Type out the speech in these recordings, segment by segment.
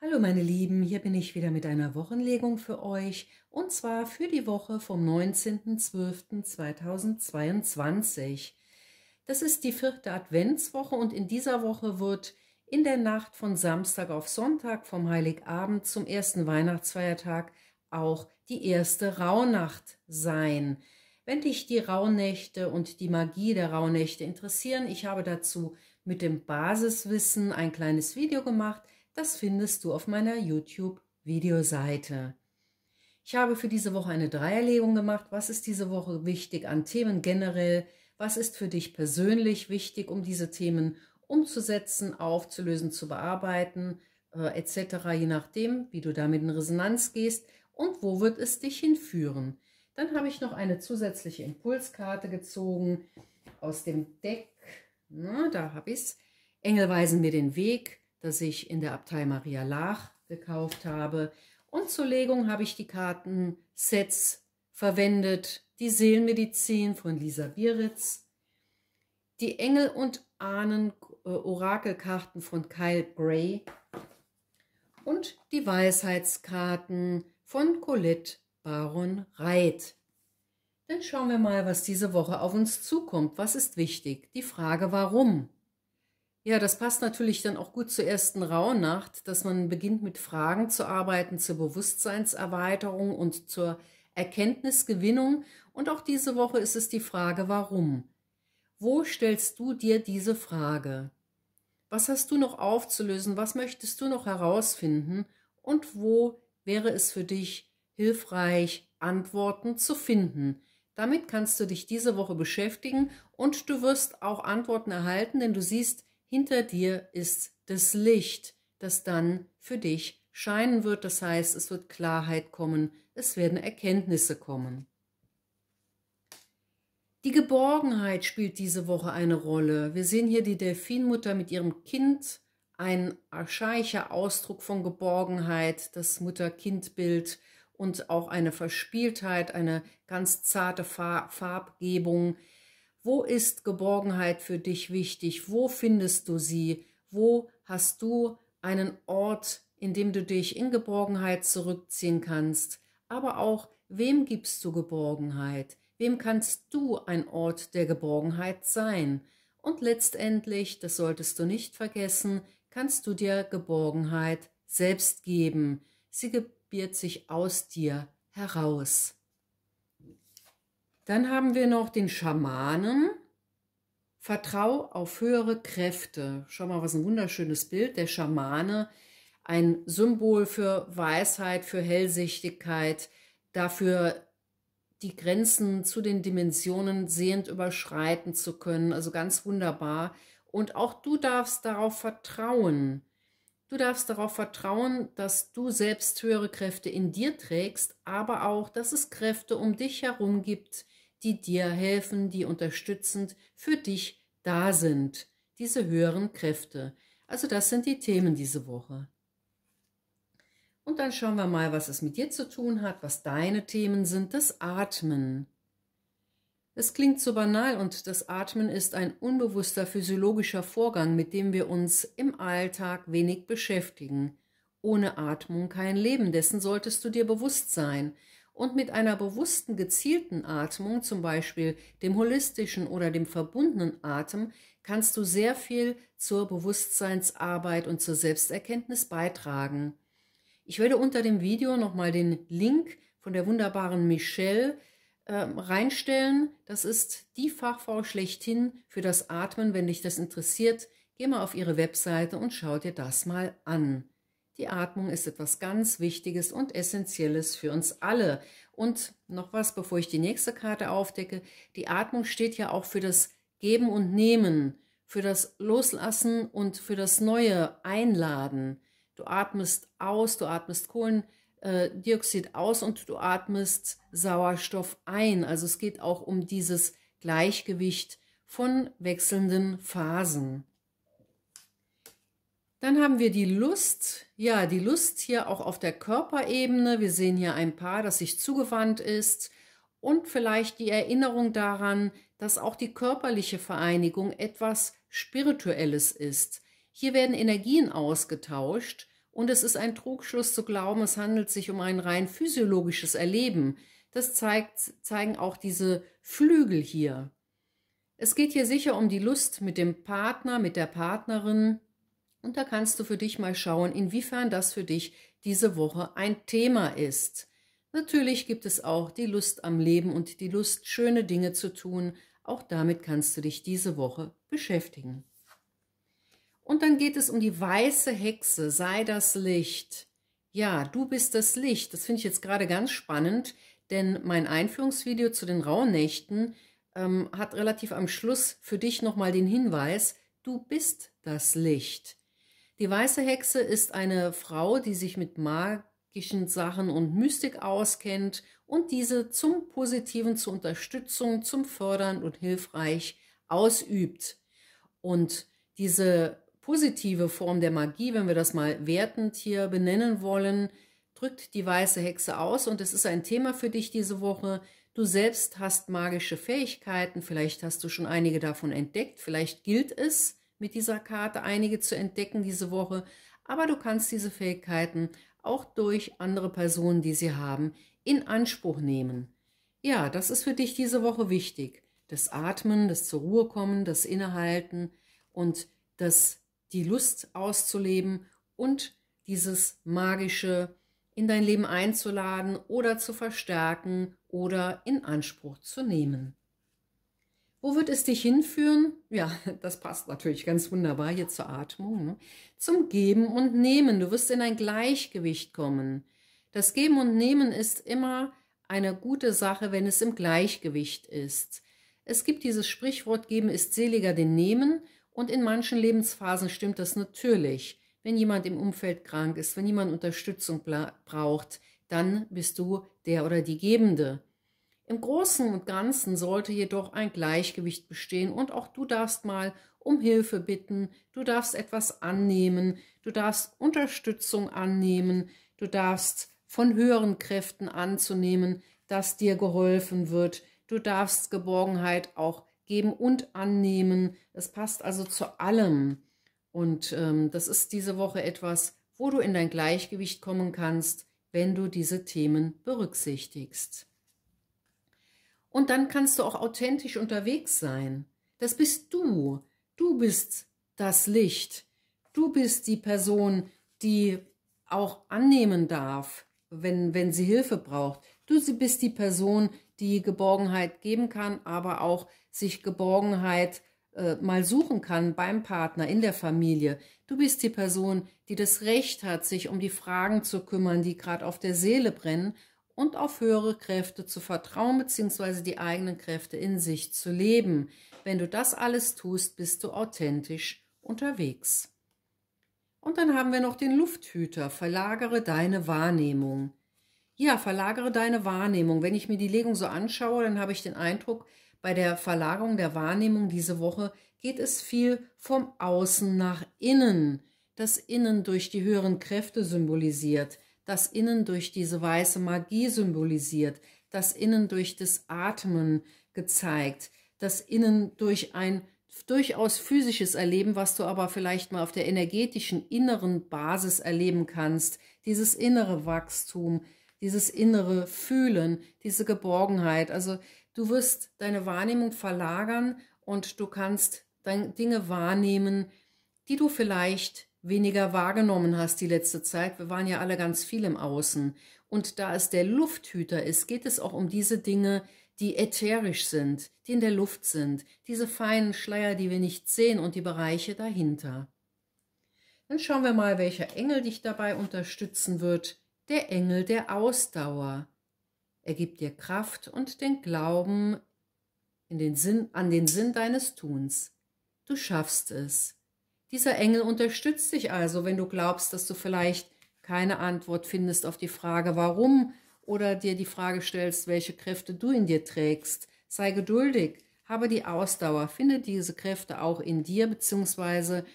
Hallo meine Lieben, hier bin ich wieder mit einer Wochenlegung für euch und zwar für die Woche vom 19.12.2022. Das ist die vierte Adventswoche und in dieser Woche wird in der Nacht von Samstag auf Sonntag vom Heiligabend zum ersten Weihnachtsfeiertag auch die erste Rauhnacht sein. Wenn dich die Rauhnächte und die Magie der Rauhnächte interessieren, ich habe dazu mit dem Basiswissen ein kleines Video gemacht – das findest du auf meiner YouTube-Videoseite. Ich habe für diese Woche eine Dreierlegung gemacht. Was ist diese Woche wichtig an Themen generell? Was ist für dich persönlich wichtig, um diese Themen umzusetzen, aufzulösen, zu bearbeiten, äh, etc., je nachdem, wie du damit in Resonanz gehst und wo wird es dich hinführen. Dann habe ich noch eine zusätzliche Impulskarte gezogen aus dem Deck. Na, da habe ich es. Engel weisen mir den Weg das ich in der Abtei Maria Lach gekauft habe. Und zur Legung habe ich die Kartensets verwendet, die Seelenmedizin von Lisa Bieritz, die Engel- und Ahnen-Orakelkarten äh, von Kyle Gray und die Weisheitskarten von Colette Baron Reit. Dann schauen wir mal, was diese Woche auf uns zukommt. Was ist wichtig? Die Frage warum? Ja, das passt natürlich dann auch gut zur ersten Rauhnacht, dass man beginnt mit Fragen zu arbeiten zur Bewusstseinserweiterung und zur Erkenntnisgewinnung. Und auch diese Woche ist es die Frage, warum? Wo stellst du dir diese Frage? Was hast du noch aufzulösen? Was möchtest du noch herausfinden? Und wo wäre es für dich hilfreich, Antworten zu finden? Damit kannst du dich diese Woche beschäftigen und du wirst auch Antworten erhalten, denn du siehst, hinter dir ist das Licht, das dann für dich scheinen wird. Das heißt, es wird Klarheit kommen, es werden Erkenntnisse kommen. Die Geborgenheit spielt diese Woche eine Rolle. Wir sehen hier die Delfinmutter mit ihrem Kind, ein archaischer Ausdruck von Geborgenheit, das Mutter-Kind-Bild und auch eine Verspieltheit, eine ganz zarte Farbgebung, wo ist Geborgenheit für dich wichtig? Wo findest du sie? Wo hast du einen Ort, in dem du dich in Geborgenheit zurückziehen kannst? Aber auch, wem gibst du Geborgenheit? Wem kannst du ein Ort der Geborgenheit sein? Und letztendlich, das solltest du nicht vergessen, kannst du dir Geborgenheit selbst geben. Sie gebiert sich aus dir heraus. Dann haben wir noch den Schamanen. Vertrau auf höhere Kräfte. Schau mal, was ein wunderschönes Bild. Der Schamane, ein Symbol für Weisheit, für Hellsichtigkeit, dafür die Grenzen zu den Dimensionen sehend überschreiten zu können. Also ganz wunderbar. Und auch du darfst darauf vertrauen. Du darfst darauf vertrauen, dass du selbst höhere Kräfte in dir trägst, aber auch, dass es Kräfte um dich herum gibt, die dir helfen, die unterstützend für dich da sind, diese höheren Kräfte. Also das sind die Themen diese Woche. Und dann schauen wir mal, was es mit dir zu tun hat, was deine Themen sind, das Atmen. Es klingt so banal und das Atmen ist ein unbewusster physiologischer Vorgang, mit dem wir uns im Alltag wenig beschäftigen. Ohne Atmung kein Leben, dessen solltest du dir bewusst sein und mit einer bewussten, gezielten Atmung, zum Beispiel dem holistischen oder dem verbundenen Atem, kannst du sehr viel zur Bewusstseinsarbeit und zur Selbsterkenntnis beitragen. Ich werde unter dem Video nochmal den Link von der wunderbaren Michelle äh, reinstellen. Das ist die Fachfrau schlechthin für das Atmen. Wenn dich das interessiert, geh mal auf ihre Webseite und schau dir das mal an. Die Atmung ist etwas ganz Wichtiges und Essentielles für uns alle. Und noch was, bevor ich die nächste Karte aufdecke. Die Atmung steht ja auch für das Geben und Nehmen, für das Loslassen und für das Neue Einladen. Du atmest aus, du atmest Kohlendioxid äh, aus und du atmest Sauerstoff ein. Also es geht auch um dieses Gleichgewicht von wechselnden Phasen. Dann haben wir die Lust. Ja, die Lust hier auch auf der Körperebene. Wir sehen hier ein Paar, das sich zugewandt ist. Und vielleicht die Erinnerung daran, dass auch die körperliche Vereinigung etwas Spirituelles ist. Hier werden Energien ausgetauscht und es ist ein Trugschluss zu glauben, es handelt sich um ein rein physiologisches Erleben. Das zeigt, zeigen auch diese Flügel hier. Es geht hier sicher um die Lust mit dem Partner, mit der Partnerin, und da kannst du für dich mal schauen, inwiefern das für dich diese Woche ein Thema ist. Natürlich gibt es auch die Lust am Leben und die Lust, schöne Dinge zu tun. Auch damit kannst du dich diese Woche beschäftigen. Und dann geht es um die weiße Hexe, sei das Licht. Ja, du bist das Licht. Das finde ich jetzt gerade ganz spannend, denn mein Einführungsvideo zu den Rauhnächten ähm, hat relativ am Schluss für dich nochmal den Hinweis, du bist das Licht. Die weiße Hexe ist eine Frau, die sich mit magischen Sachen und Mystik auskennt und diese zum Positiven, zur Unterstützung, zum Fördern und hilfreich ausübt. Und diese positive Form der Magie, wenn wir das mal wertend hier benennen wollen, drückt die weiße Hexe aus und es ist ein Thema für dich diese Woche. Du selbst hast magische Fähigkeiten, vielleicht hast du schon einige davon entdeckt, vielleicht gilt es, mit dieser Karte einige zu entdecken diese Woche, aber du kannst diese Fähigkeiten auch durch andere Personen, die sie haben, in Anspruch nehmen. Ja, das ist für dich diese Woche wichtig. Das Atmen, das zur Ruhe kommen, das Innehalten und das, die Lust auszuleben und dieses magische in dein Leben einzuladen oder zu verstärken oder in Anspruch zu nehmen. Wo wird es dich hinführen? Ja, das passt natürlich ganz wunderbar hier zur Atmung. Ne? Zum Geben und Nehmen. Du wirst in ein Gleichgewicht kommen. Das Geben und Nehmen ist immer eine gute Sache, wenn es im Gleichgewicht ist. Es gibt dieses Sprichwort, geben ist seliger denn nehmen. Und in manchen Lebensphasen stimmt das natürlich. Wenn jemand im Umfeld krank ist, wenn jemand Unterstützung braucht, dann bist du der oder die Gebende. Im Großen und Ganzen sollte jedoch ein Gleichgewicht bestehen und auch du darfst mal um Hilfe bitten, du darfst etwas annehmen, du darfst Unterstützung annehmen, du darfst von höheren Kräften anzunehmen, dass dir geholfen wird, du darfst Geborgenheit auch geben und annehmen. Es passt also zu allem. Und ähm, das ist diese Woche etwas, wo du in dein Gleichgewicht kommen kannst, wenn du diese Themen berücksichtigst. Und dann kannst du auch authentisch unterwegs sein. Das bist du. Du bist das Licht. Du bist die Person, die auch annehmen darf, wenn, wenn sie Hilfe braucht. Du bist die Person, die Geborgenheit geben kann, aber auch sich Geborgenheit äh, mal suchen kann beim Partner, in der Familie. Du bist die Person, die das Recht hat, sich um die Fragen zu kümmern, die gerade auf der Seele brennen und auf höhere Kräfte zu vertrauen bzw. die eigenen Kräfte in sich zu leben. Wenn du das alles tust, bist du authentisch unterwegs. Und dann haben wir noch den Lufthüter. Verlagere deine Wahrnehmung. Ja, verlagere deine Wahrnehmung. Wenn ich mir die Legung so anschaue, dann habe ich den Eindruck, bei der Verlagerung der Wahrnehmung diese Woche geht es viel vom Außen nach Innen, das Innen durch die höheren Kräfte symbolisiert das Innen durch diese weiße Magie symbolisiert, das Innen durch das Atmen gezeigt, das Innen durch ein durchaus physisches Erleben, was du aber vielleicht mal auf der energetischen inneren Basis erleben kannst, dieses innere Wachstum, dieses innere Fühlen, diese Geborgenheit. Also du wirst deine Wahrnehmung verlagern und du kannst Dinge wahrnehmen, die du vielleicht weniger wahrgenommen hast die letzte Zeit. Wir waren ja alle ganz viel im Außen. Und da es der Lufthüter ist, geht es auch um diese Dinge, die ätherisch sind, die in der Luft sind, diese feinen Schleier, die wir nicht sehen und die Bereiche dahinter. Dann schauen wir mal, welcher Engel dich dabei unterstützen wird. Der Engel der Ausdauer. Er gibt dir Kraft und den Glauben in den Sinn, an den Sinn deines Tuns. Du schaffst es. Dieser Engel unterstützt dich also, wenn du glaubst, dass du vielleicht keine Antwort findest auf die Frage, warum, oder dir die Frage stellst, welche Kräfte du in dir trägst. Sei geduldig, habe die Ausdauer, finde diese Kräfte auch in dir, beziehungsweise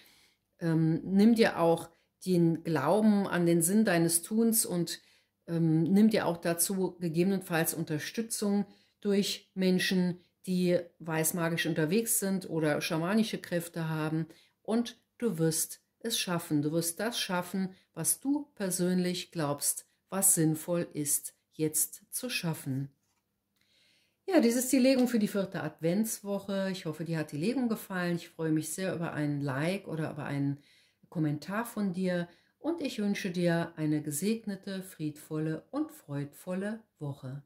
ähm, nimm dir auch den Glauben an den Sinn deines Tuns und ähm, nimm dir auch dazu gegebenenfalls Unterstützung durch Menschen, die weißmagisch unterwegs sind oder schamanische Kräfte haben und du wirst es schaffen, du wirst das schaffen, was du persönlich glaubst, was sinnvoll ist, jetzt zu schaffen. Ja, dies ist die Legung für die vierte Adventswoche. Ich hoffe, dir hat die Legung gefallen. Ich freue mich sehr über einen Like oder über einen Kommentar von dir und ich wünsche dir eine gesegnete, friedvolle und freudvolle Woche.